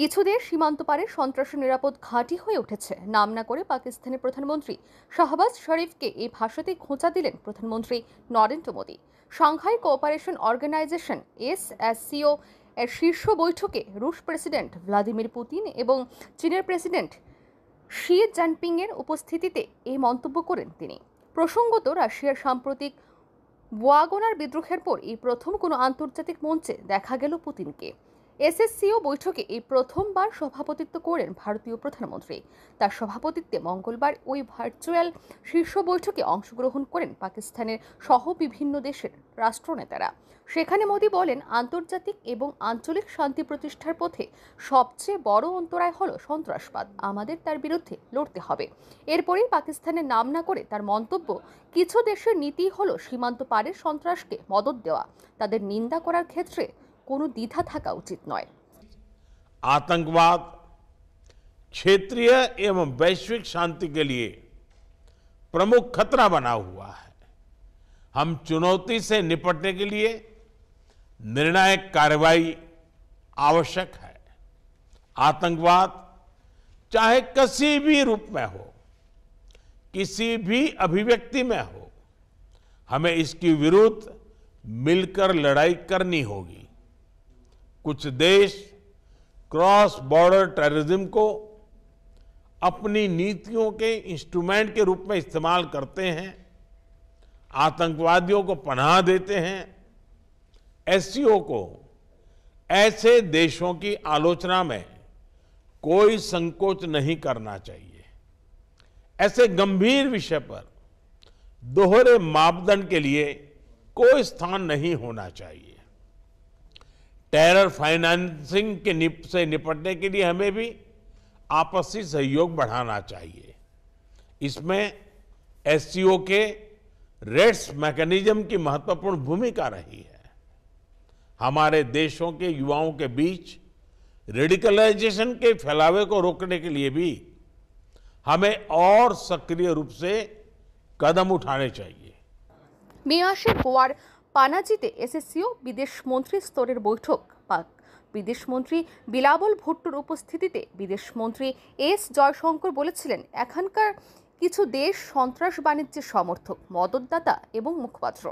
কিছু দেশ সীমান্ত পারে সন্ত্রাসী নিরাপদ ঘাঁটি হয়ে উঠেছে নাম না করে পাকিস্তানের প্রধানমন্ত্রী শাহবাজ শরীফকে এই ভাষাতে খোঁচা দিলেন প্রধানমন্ত্রী Narendra Modi Shanghai cooperation organization S S CO এর শীর্ষ বৈঠকে রুশ প্রেসিডেন্ট ভ্লাদিমির পুতিন এবং চীনের প্রেসিডেন্ট শি জানপিংয়ের উপস্থিতিতে এই মন্তব্য করেন তিনি প্রসঙ্গত রাশিয়ার সাম্প্রতিক ওয়াগনার বিদ্রোহের পর এই প্রথম কোনো আন্তর্জাতিক মঞ্চে দেখা গেল পুতিনকে এসএসসিও বৈঠকে এই প্রথমবার সভাপতিত্ব করেন ভারতীয় প্রধানমন্ত্রী তার সভাপতিত্বে মঙ্গলবার ওই ভার্চুয়াল শীর্ষ বৈঠকে অংশগ্রহণ করেন পাকিস্তানের সহ বিভিন্ন দেশের রাষ্ট্রনেতারা সেখানে মোদী বলেন আন্তর্জাতিক এবং আঞ্চলিক শান্তি প্রতিষ্ঠার পথে সবচেয়ে বড় অন্তরায় হল সন্ত্রাসবাদ আমাদের তার বিরুদ্ধে লড়তে হবে এরপরেই পাকিস্তানের নাম না করে তার মন্তব্য কিছু দেশের নীতি হল সীমান্ত পারের সন্ত্রাসকে মদত দেওয়া তাদের নিন্দা করার ক্ষেত্রে दीधा था का उचित নয় आतंकवाद क्षेत्रीय एवं वैश्विक शांति के लिए प्रमुख खतरा बना हुआ है हम चुनौती से निपटने के लिए निर्णायक कार्रवाई आवश्यक है आतंकवाद चाहे किसी भी रूप में हो किसी भी अभिव्यक्ति में हो हमें इसके विरुद्ध मिलकर लड़ाई करनी होगी कुछ देश क्रॉस बॉर्डर टेररिज्म को अपनी नीतियों के इंस्ट्रूमेंट के रूप में इस्तेमाल करते हैं आतंकवादियों को पनाह देते हैं एससीओ को ऐसे देशों की आलोचना में कोई संकोच नहीं करना चाहिए ऐसे गंभीर विषय पर दोहरे मापदंड के लिए कोई स्थान नहीं होना चाहिए टेरर फाइनेंसिंग के निप से निपटने के लिए हमें भी आपसी सहयोग बढ़ाना चाहिए इसमें एस के रेट्स मैकेनिज्म की महत्वपूर्ण भूमिका रही है हमारे देशों के युवाओं के बीच रेडिकलाइजेशन के फैलावे को रोकने के लिए भी हमें और सक्रिय रूप से कदम उठाने चाहिए कुमार পানাজিতে এসএসসিও বিদেশমন্ত্রী স্তরের বৈঠক পাক বিদেশমন্ত্রী বিলাবল ভুট্টোর উপস্থিতিতে বিদেশমন্ত্রী এস জয়শঙ্কর বলেছিলেন এখানকার কিছু দেশ সন্ত্রাস বাণিজ্যের সমর্থক মদতদাতা এবং মুখপাত্র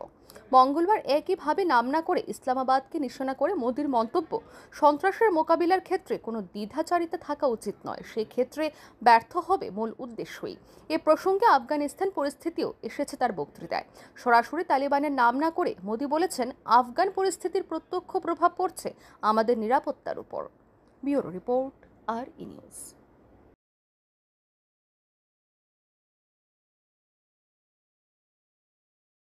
মঙ্গলবার একইভাবে নাম না করে ইসলামাবাদকে নিশানা করে মোদির মন্তব্য সন্ত্রাসের মোকাবিলার ক্ষেত্রে কোনো দ্বিধাচারিতা থাকা উচিত নয় সেক্ষেত্রে ব্যর্থ হবে মূল উদ্দেশ্যই এ প্রসঙ্গে আফগানিস্তান পরিস্থিতিও এসেছে তার বক্তৃতায় সরাসরি তালিবানের নাম না করে মোদি বলেছেন আফগান পরিস্থিতির প্রত্যক্ষ প্রভাব পড়ছে আমাদের নিরাপত্তার উপর ব্যুরো রিপোর্ট আর ইনিউজ